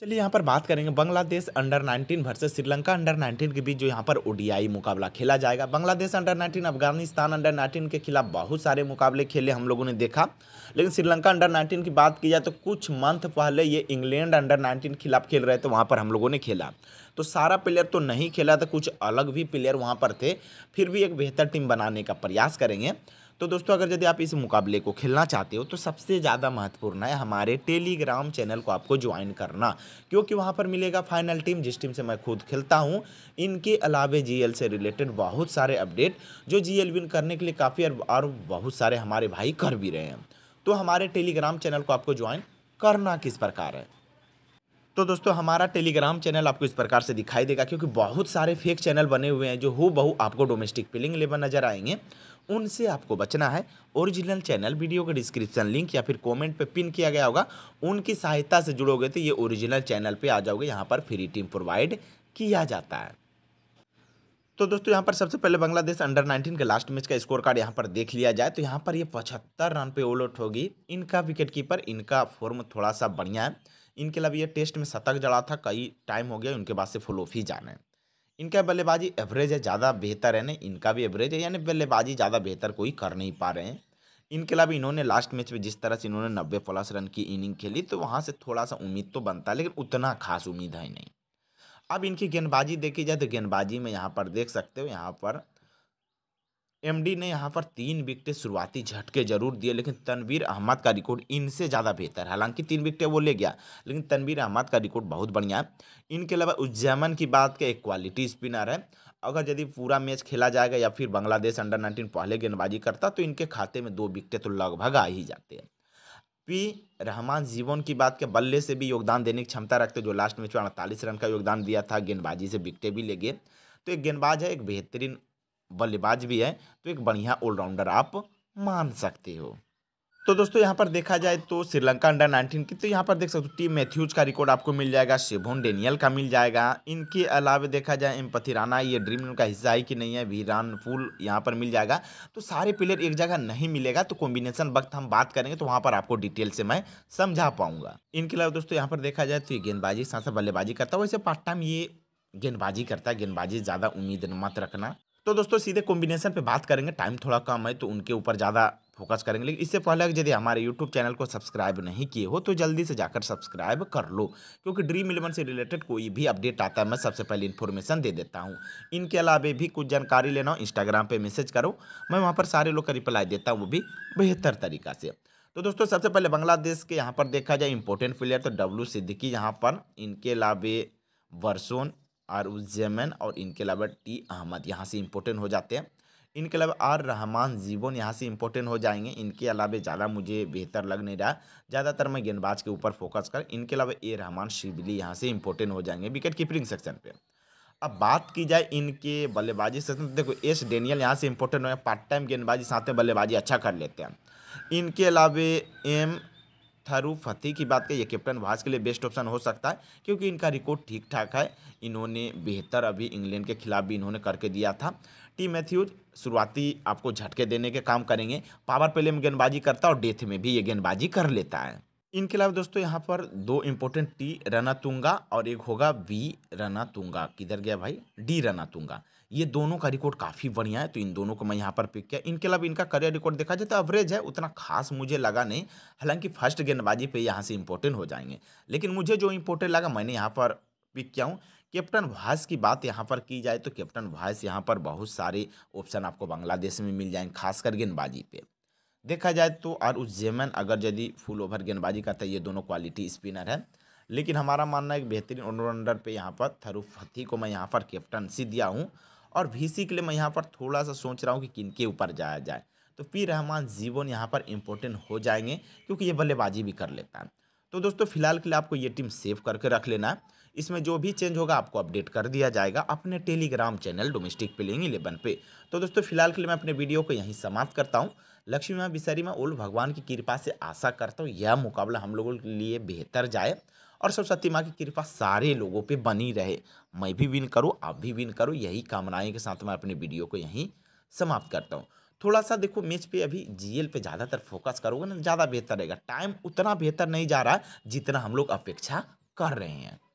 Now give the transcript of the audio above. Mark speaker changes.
Speaker 1: चलिए यहाँ पर बात करेंगे बांग्लादेश अंडर 19 वर्सेस श्रीलंका अंडर 19 के बीच जो यहाँ पर ओडीआई मुकाबला खेला जाएगा बांग्लादेश अंडर 19 अफगानिस्तान अंडर 19 के खिलाफ बहुत सारे मुकाबले खेले हम लोगों ने देखा लेकिन श्रीलंका अंडर 19 की बात की जाए तो कुछ मंथ पहले ये इंग्लैंड अंडर नाइनटीन के खिलाफ खेल रहे थे वहाँ पर हम लोगों ने खेला तो सारा प्लेयर तो नहीं खेला था कुछ अलग भी प्लेयर वहाँ पर थे फिर भी एक बेहतर टीम बनाने का प्रयास करेंगे तो दोस्तों अगर यदि आप इस मुकाबले को खेलना चाहते हो तो सबसे ज़्यादा महत्वपूर्ण है हमारे टेलीग्राम चैनल को आपको ज्वाइन करना क्योंकि वहाँ पर मिलेगा फाइनल टीम जिस टीम से मैं खुद खेलता हूँ इनके अलावे जी से रिलेटेड बहुत सारे अपडेट जो जी विन करने के लिए काफ़ी और बहुत सारे हमारे भाई कर भी रहे हैं तो हमारे टेलीग्राम चैनल को आपको ज्वाइन करना किस प्रकार है तो दोस्तों हमारा टेलीग्राम चैनल आपको इस प्रकार से दिखाई देगा क्योंकि बहुत सारे फेक चैनल बने हुए हैं जो हो बहु आपको डोमेस्टिक फिलिंग लेवल नज़र आएंगे उनसे आपको बचना है ओरिजिनल चैनल वीडियो का डिस्क्रिप्शन लिंक या फिर कमेंट पे पिन किया गया होगा उनकी सहायता से जुड़ोगे तो ये ओरिजिनल चैनल पे आ जाओगे यहाँ पर फ्री टीम प्रोवाइड किया जाता है तो दोस्तों यहाँ पर सबसे पहले बांग्लादेश अंडर 19 के लास्ट मैच का स्कोर कार्ड यहाँ पर देख लिया जाए तो यहाँ पर ये पचहत्तर रन पे ओल आउट होगी इनका विकेट कीपर इनका फॉर्म थोड़ा सा बढ़िया है इनके अलावा ये टेस्ट में शतक जड़ा था कई टाइम हो गया उनके बाद से फुल ऑफ ही जाना है इनका बल्लेबाजी एवरेज है ज़्यादा बेहतर है ना इनका भी एवरेज है यानी बल्लेबाजी ज़्यादा बेहतर कोई कर नहीं पा रहे हैं इनके अलावा इन्होंने लास्ट मैच में जिस तरह से इन्होंने नब्बे प्लस रन की इनिंग खेली तो वहाँ से थोड़ा सा उम्मीद तो बनता है लेकिन उतना खास उम्मीद है नहीं अब इनकी गेंदबाजी देखी जाए तो गेंदबाजी में यहाँ पर देख सकते हो यहाँ पर एमडी ने यहाँ पर तीन विकटें शुरुआती झटके जरूर दिए लेकिन तनवीर अहमद का रिकॉर्ड इनसे ज़्यादा बेहतर है हालांकि तीन विकटें वो ले गया लेकिन तनवीर अहमद का रिकॉर्ड बहुत बढ़िया है इनके अलावा उज्जैमन की बात के एक क्वालिटी स्पिनर है अगर यदि पूरा मैच खेला जाएगा या फिर बांग्लादेश अंडर नाइनटीन पहले गेंदबाजी करता तो इनके खाते में दो विकटें तो लगभग आ ही जाते हैं पी रहमान जीवन की बात के बल्ले से भी योगदान देने की क्षमता रखते जो लास्ट मैच में अड़तालीस रन का योगदान दिया था गेंदबाजी से विकटें भी ले गए तो एक गेंदबाज है एक बेहतरीन बल्लेबाज भी है तो एक बढ़िया ऑलराउंडर आप मान सकते हो तो दोस्तों यहाँ पर देखा जाए तो श्रीलंका अंडर 19 की तो यहाँ पर देख सकते हो टीम मैथ्यूज का रिकॉर्ड आपको मिल जाएगा शिभोन डेनियल का मिल जाएगा इनके अलावा देखा जाए पथी राना ये ड्रीम का हिस्सा है कि नहीं है वीरान फूल यहाँ पर मिल जाएगा तो सारे प्लेयर एक जगह नहीं मिलेगा तो कॉम्बिनेशन वक्त हम बात करेंगे तो वहाँ पर आपको डिटेल से मैं समझा पाऊंगा इनके अलावा दोस्तों यहाँ पर देखा जाए तो ये गेंदबाजी के साथ बल्लेबाजी करता है वैसे पार्ट टाइम ये गेंदबाजी करता है गेंदबाजी ज़्यादा उम्मीद मत रखना तो दोस्तों सीधे कॉम्बिनेशन पे बात करेंगे टाइम थोड़ा कम है तो उनके ऊपर ज़्यादा फोकस करेंगे लेकिन इससे पहले यदि हमारे यूट्यूब चैनल को सब्सक्राइब नहीं किए हो तो जल्दी से जाकर सब्सक्राइब कर लो क्योंकि ड्रीम इलेवन से रिलेटेड कोई भी अपडेट आता है मैं सबसे पहले इन्फॉर्मेशन दे देता हूँ इनके अलावा भी कुछ जानकारी लेना हो इंस्टाग्राम पर मैसेज करो मैं वहाँ पर सारे लोग का रिप्लाई देता हूँ वो भी बेहतर तरीका से तो दोस्तों सबसे पहले बांग्लादेश के यहाँ पर देखा जाए इंपॉर्टेंट प्लेयर तो डब्लू सिद्दीकी यहाँ पर इनके अलावे वर्सोन आर उजैमन और इनके अलावा टी अहमद यहाँ से इम्पोर्टेंट हो जाते हैं इनके अलावा आर रहमान जीवन यहाँ से इम्पोर्टेंट हो जाएंगे इनके अलावा ज़्यादा मुझे बेहतर लग नहीं रहा ज़्यादातर मैं गेंदबाज के ऊपर फोकस कर इनके अलावा ए रहमान शिबली यहाँ से इम्पोर्टेंट हो जाएंगे विकेट कीपरिंग सेक्शन पर अब बात की जाए इनके बल्लेबाजी सेक्शन देखो एस डेनियल यहाँ से इम्पोर्टेंट हो गया पार्ट टाइम गेंदबाजी साथ में बल्लेबाजी अच्छा कर लेते हैं इनके अलावा एम थरू फतेह की बात करें कैप्टन वाज के लिए बेस्ट ऑप्शन हो सकता है क्योंकि इनका रिकॉर्ड ठीक ठाक है इन्होंने बेहतर अभी इंग्लैंड के खिलाफ भी इन्होंने करके दिया था टी मैथ्यूज शुरुआती आपको झटके देने के काम करेंगे पावर प्ले में गेंदबाजी करता है और डेथ में भी ये गेंदबाजी कर लेता है इनके अलावा दोस्तों यहाँ पर दो इम्पोर्टेंट टी रनातुंगा और एक होगा बी रनातुंगा किधर गया भाई डी रनातुंगा ये दोनों का रिकॉर्ड काफ़ी बढ़िया है तो इन दोनों को मैं यहाँ पर पिक किया इनके अलावा इनका करियर रिकॉर्ड देखा जाए तो एवरेज है उतना खास मुझे लगा नहीं हालांकि फर्स्ट गेंदबाजी पर यहाँ से इंपॉर्टेंट हो जाएंगे लेकिन मुझे जो इम्पोर्टेंट लगा मैंने यहाँ पर पिक किया हूँ कैप्टन वायस की बात यहाँ पर की जाए तो कैप्टन वायस यहाँ पर बहुत सारे ऑप्शन आपको बांग्लादेश में मिल जाएंगे खासकर गेंदबाजी पर देखा जाए तो और उस जेमन अगर यदि फुल ओवर गेंदबाजी करता है ये दोनों क्वालिटी स्पिनर है लेकिन हमारा मानना है कि बेहतरीन ऑलराउंडर पे यहाँ पर फती को मैं यहाँ पर कैप्टनसी दिया हूँ और वीसी के लिए मैं यहाँ पर थोड़ा सा सोच रहा हूँ कि किन के ऊपर जाया जाए तो पी रहमान जीवन यहाँ पर इम्पोर्टेंट हो जाएंगे क्योंकि ये बल्लेबाजी भी कर लेता है तो दोस्तों फिलहाल के लिए आपको ये टीम सेव करके रख लेना है इसमें जो भी चेंज होगा आपको अपडेट कर दिया जाएगा अपने Telegram channel domestic playing eleven पे तो दोस्तों फिलहाल के लिए मैं अपने वीडियो को यहीं समाप्त करता हूँ लक्ष्मी माँ विसरी माँ उल भगवान की कृपा से आशा करता हूँ यह मुकाबला हम लोगों के लिए बेहतर जाए और सरस्वती माँ की कृपा सारे लोगों पे बनी रहे मैं भी विन करूँ आप भी विन करूँ यही कामनाएं के साथ मैं अपने वीडियो को यहीं समाप्त करता हूँ थोड़ा सा देखो मैच पे अभी जीएल पे ज़्यादातर फोकस करोगे ना ज़्यादा बेहतर रहेगा टाइम उतना बेहतर नहीं जा रहा जितना हम लोग अपेक्षा कर रहे हैं